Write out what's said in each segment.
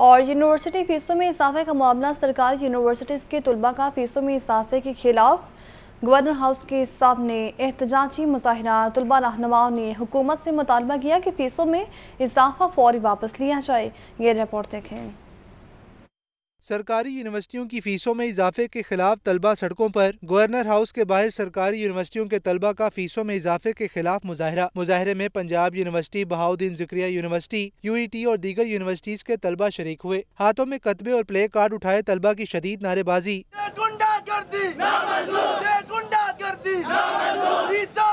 और यूनिवर्सिटी फ़ीसों में इजाफे का मामला सरकारी यूनिवर्सिटीज़ के तलबा का फ़ीसों में इजाफे के खिलाफ गवर्नर हाउस के सामने एहतजाजी मुजाहरा तलबा रहनुमाओं ने हुकूमत से मुतालबा किया कि फ़ीसों में इजाफा फौरी वापस लिया जाए ये रिपोर्ट देखें सरकारी यूनिवर्सिटियों की फीसों में इजाफे के खिलाफ तलबा सड़कों पर गवर्नर हाउस के बाहर सरकारी यूनिवर्सिटियों के तलबा का फीसों में इजाफे के खिलाफ मुजाहरा मुजाहरे में Punjab university Bahauddin Zakariya university U E T और दीगर यूनिवर्सिटीज के तलबा शरीक हुए हाथों में कतबे और प्ले कार्ड उठाए तलबा की शदीद नारेबाजी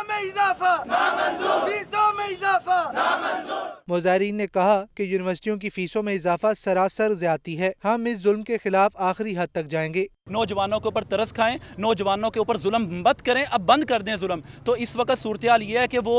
में इजाफा मुजाहरीन ने कहा कि यूनिवर्सिटियों की फीसों में इजाफा सरासर ज्यादा है हम इस जुल्म के खिलाफ आखिरी हद तक जाएंगे नौजवानों के ऊपर तरस खाएं नौजवानों के ऊपर जुल्म मत करें अब बंद कर दें जुल्म तो इस वक्त सूरत हाल ये है कि वो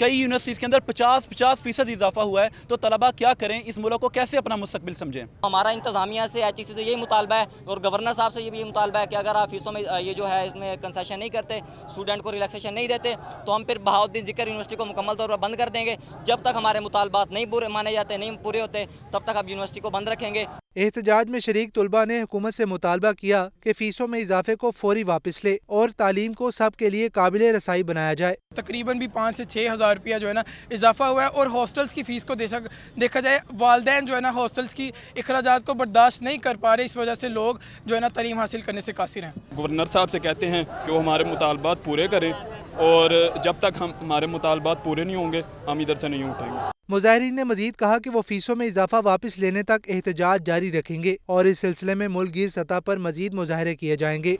कई यूनिवर्सिटीज़ के अंदर 50 50 फीसद इजाफा हुआ है तो तलबा क्या करें इस मुल्क को कैसे अपना मुस्तबिल समझें हमारा इंतजामिया से एच से यही मुतालबा है और गवर्नर साहब से ये भी मुतालबा है कि अगर आप फीसों में ये जो है इसमें कंसेशन नहीं करते स्टूडेंट को रिलैक्सेशन नहीं देते तो हम फिर बहाउद्दीन जिक्र यूनिवर्सिटी को मुकम्मल तौर पर बंद कर देंगे जब तक हमारे मुतालबात नहीं पूरे माने जाते नहीं पूरे होते तब तक आप यूनिवर्सिटी को बंद रखेंगे एहतजाज में शरीक तलबा ने हुकूमत से मुतालबा किया कि फीसों में इजाफे को फौरी वापस ले और तालीम को सब के लिए काबिल रसाई बनाया जाए तकरीबन भी पाँच से छः हज़ार रुपया जो है ना इजाफा हुआ है और हॉस्टल्स की फ़ीस को देखा देखा जाए वालदे जो है ना हॉस्टल्स की अखराज को बर्दाश्त नहीं कर पा रहे इस वजह से लोग जो है ना तलीम हासिल करने से कासिर हैं गवर्नर साहब से कहते हैं कि वो हमारे मुतालबात पूरे करें और जब तक हम हमारे मुतालबात पूरे नहीं होंगे हम इधर से नहीं उठेंगे मुजाहरीन ने मजीद कहा कि वो फीसों में इजाफा वापस लेने तक एहतजाज जारी रखेंगे और इस सिलसिले में मुल्क सतह पर मजीद मुजाहरे किए जाएंगे